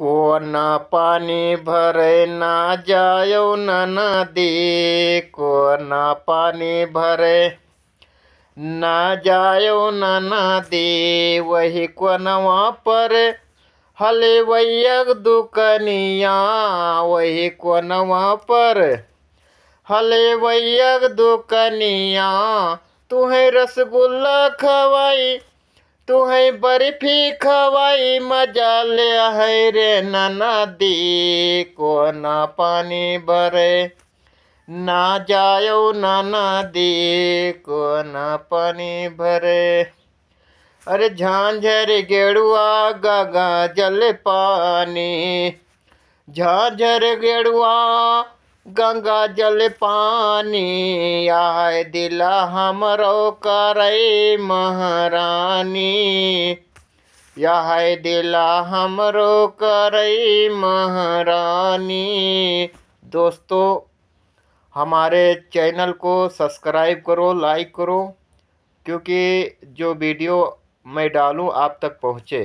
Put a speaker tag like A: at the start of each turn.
A: को न पानी भरे ना जायो न नदी न पानी भरे ना जायो न नदी वही वहाँ पर वैयक दुकनिया वही वहाँ पर वैयक दुकनिया तुम्हें रसगुल्ला खवाई तू है बर्फी खवाई मजा ले है रे नाना दी को ना पानी भरे ना जायो नाना दी को ना पानी भरे अरे झांझर गेड़ुआ गगा जल पानी झांझर गेड़ुआ गंगा जल पानी आए दिला हमरो करे महारानी यह दिला हमरो करे महारानी दोस्तों हमारे चैनल को सब्सक्राइब करो लाइक करो क्योंकि जो वीडियो मैं डालूं आप तक पहुँचे